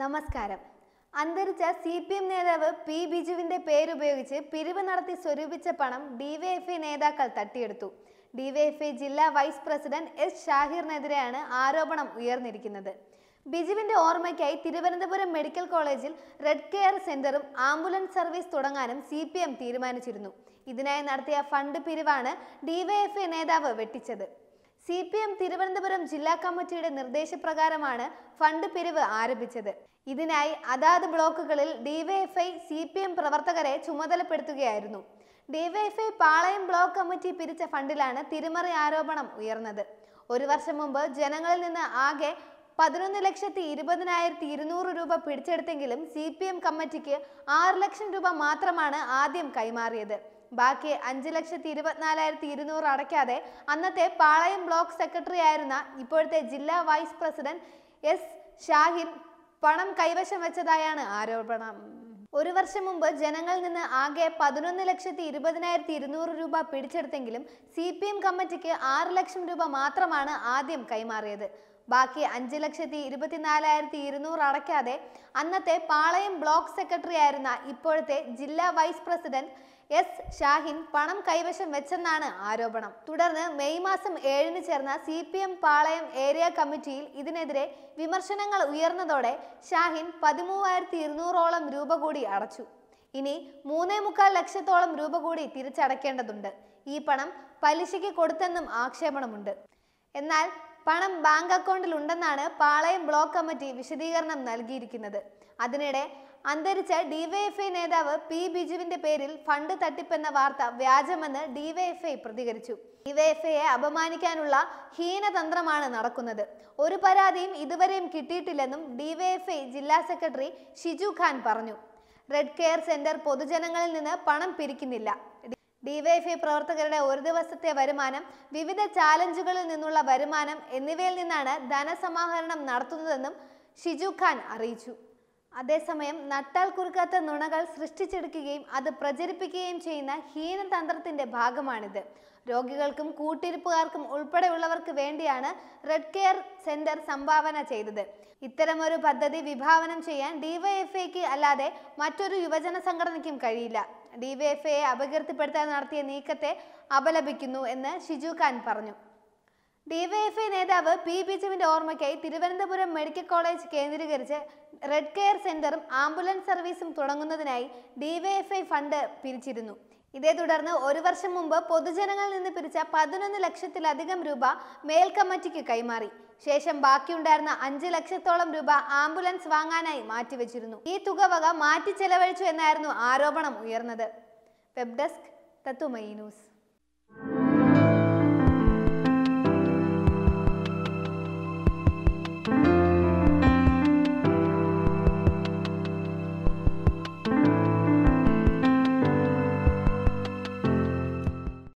നമസ്കാരം അന്തരിച്ച C P M നേതാവ് പി ബിജുവിന്റെ പേരുപയോഗിച്ച് പിരിവ് നടത്തി സ്വരൂപിച്ച പണം ഡിവൈഎഫ്ഐ നേതാക്കൾ തട്ടിയെടുത്തു ഡിവൈഎഫ്ഐ ജില്ലാ വൈസ് പ്രസിഡന്റ് എസ് ഷാഹിറിനെതിരെയാണ് ആരോപണം ഉയർന്നിരിക്കുന്നത് ബിജുവിന്റെ ഓർമ്മയ്ക്കായി തിരുവനന്തപുരം മെഡിക്കൽ കോളേജിൽ റെഡ് കെയർ സെന്ററും ആംബുലൻസ് സർവീസ് തുടങ്ങാനും സി തീരുമാനിച്ചിരുന്നു ഇതിനായി നടത്തിയ ഫണ്ട് പിരിവാണ് ഡിവൈഎഫ്ഐ നേതാവ് വെട്ടിച്ചത് സി പി എം തിരുവനന്തപുരം ജില്ലാ കമ്മിറ്റിയുടെ നിർദ്ദേശപ്രകാരമാണ് ഫണ്ട് പിരിവ് ആരംഭിച്ചത് ഇതിനായി അതാത് ബ്ലോക്കുകളിൽ ഡിവൈഎഫ്ഐ സി പി എം പ്രവർത്തകരെ ചുമതലപ്പെടുത്തുകയായിരുന്നു ഡിവൈഎഫ്ഐ പാളയം ബ്ലോക്ക് കമ്മിറ്റി പിരിച്ച ഫണ്ടിലാണ് തിരിമറി ആരോപണം ഉയർന്നത് ഒരു വർഷം മുമ്പ് ജനങ്ങളിൽ നിന്ന് ആകെ പതിനൊന്ന് ലക്ഷത്തി ഇരുപതിനായിരത്തി ഇരുന്നൂറ് രൂപ പിടിച്ചെടുത്തെങ്കിലും സി പി എം കമ്മിറ്റിക്ക് ആറ് ലക്ഷം രൂപ മാത്രമാണ് ആദ്യം കൈമാറിയത് ബാക്കി അഞ്ച് ലക്ഷത്തി ഇരുപത്തിനാലായിരത്തി ഇരുന്നൂറ് അടയ്ക്കാതെ അന്നത്തെ പാളയം ബ്ലോക്ക് സെക്രട്ടറി ആയിരുന്ന ഇപ്പോഴത്തെ ജില്ലാ വൈസ് പ്രസിഡന്റ് എസ് ഷാഹിൻ പണം കൈവശം വെച്ചതായാണ് ആരോപണം ഒരു വർഷം മുമ്പ് ജനങ്ങളിൽ നിന്ന് ആകെ പതിനൊന്ന് ലക്ഷത്തി ഇരുപതിനായിരത്തി ഇരുന്നൂറ് രൂപ പിടിച്ചെടുത്തെങ്കിലും സി പി എം കമ്മിറ്റിക്ക് ആറ് ലക്ഷം രൂപ മാത്രമാണ് ആദ്യം കൈമാറിയത് ബാക്കി അഞ്ച് ലക്ഷത്തി ഇരുപത്തിനാലായിരത്തി ഇരുന്നൂറ് അടയ്ക്കാതെ അന്നത്തെ പാളയം ബ്ലോക്ക് സെക്രട്ടറി ആയിരുന്ന ഇപ്പോഴത്തെ ജില്ലാ വൈസ് പ്രസിഡന്റ് എസ് ഷാഹിൻ പണം കൈവശം വെച്ചെന്നാണ് ആരോപണം തുടർന്ന് മെയ് മാസം ഏഴിന് ചേർന്ന C P M Palayam area കമ്മിറ്റിയിൽ ഇതിനെതിരെ വിമർശനങ്ങൾ ഉയർന്നതോടെ ഷാഹിൻ പതിമൂവായിരത്തി ഇരുന്നൂറോളം രൂപ കൂടി അടച്ചു ഇനി മൂന്നേ മുക്കാൽ ലക്ഷത്തോളം രൂപ കൂടി തിരിച്ചടയ്ക്കേണ്ടതുണ്ട് ഈ പണം പലിശയ്ക്ക് കൊടുത്തെന്നും ആക്ഷേപണമുണ്ട് എന്നാൽ പണം ബാങ്ക് അക്കൗണ്ടിൽ ഉണ്ടെന്നാണ് പാളയം ബ്ലോക്ക് കമ്മിറ്റി വിശദീകരണം നൽകിയിരിക്കുന്നത് അതിനിടെ അന്തരിച്ച ഡിവൈഎഫ്ഐ നേതാവ് പി ബിജുവിന്റെ പേരിൽ ഫണ്ട് തട്ടിപ്പെന്ന വാർത്ത വ്യാജമെന്ന് ഡിവൈഎഫ്ഐ പ്രതികരിച്ചു ഡിവൈഎഫ്ഐയെ അപമാനിക്കാനുള്ള ഹീനതന്ത്രമാണ് നടക്കുന്നത് ഒരു പരാതിയും ഇതുവരെയും കിട്ടിയിട്ടില്ലെന്നും ഡിവൈഎഫ്ഐ ജില്ലാ സെക്രട്ടറി ഷിജു ഖാൻ പറഞ്ഞു റെഡ് കെയർ സെന്റർ പൊതുജനങ്ങളിൽ നിന്ന് പണം പിരിക്കുന്നില്ല ഡിവൈഎഫ്ഐ പ്രവർത്തകരുടെ ഒരു ദിവസത്തെ വരുമാനം വിവിധ ചാലഞ്ചുകളിൽ നിന്നുള്ള വരുമാനം എന്നിവയിൽ നിന്നാണ് ധനസമാഹരണം നടത്തുന്നതെന്നും ഷിജു ഖാൻ അറിയിച്ചു അതേസമയം നട്ടാൽ കുറുക്കാത്ത നുണകൾ സൃഷ്ടിച്ചെടുക്കുകയും അത് പ്രചരിപ്പിക്കുകയും ചെയ്യുന്ന ഹീനതന്ത്രത്തിന്റെ ഭാഗമാണിത് രോഗികൾക്കും കൂട്ടിരിപ്പുകാർക്കും ഉൾപ്പെടെയുള്ളവർക്ക് വേണ്ടിയാണ് റെഡ് കെയർ സെന്റർ സംഭാവന ചെയ്തത് ഇത്തരമൊരു പദ്ധതി വിഭാവനം ചെയ്യാൻ ഡിവൈഎഫ്ഐക്ക് അല്ലാതെ മറ്റൊരു യുവജന സംഘടനയ്ക്കും കഴിയില്ല ഡിവൈഎഫ്ഐയെ അപകീർത്തിപ്പെടുത്താൻ നടത്തിയ നീക്കത്തെ അപലപിക്കുന്നു എന്ന് ഷിജു ഖാൻ പറഞ്ഞു ഡിവൈഎഫ്ഐ നേതാവ് പി ബിജുവിന്റെ ഓർമ്മയ്ക്കായി തിരുവനന്തപുരം മെഡിക്കൽ കോളേജ് കേന്ദ്രീകരിച്ച് റെഡ് കെയർ സെന്ററും ആംബുലൻസ് സർവീസും തുടങ്ങുന്നതിനായി ഡിവൈഎഫ്ഐ ഫണ്ട് പിരിച്ചിരുന്നു ഇതേ തുടർന്ന് ഒരു വർഷം മുമ്പ് പൊതുജനങ്ങളിൽ നിന്ന് പിരിച്ച പതിനൊന്ന് ലക്ഷത്തിലധികം രൂപ മേൽ കമ്മിറ്റിക്ക് കൈമാറി ശേഷം ബാക്കിയുണ്ടായിരുന്ന അഞ്ച് ലക്ഷത്തോളം രൂപ ആംബുലൻസ് വാങ്ങാനായി മാറ്റിവെച്ചിരുന്നു ഈ തുക വക മാറ്റി ചെലവഴിച്ചു എന്നായിരുന്നു ആരോപണം ഉയർന്നത് വെബ് ഡെസ്ക് തത്തുമയി ന്യൂസ്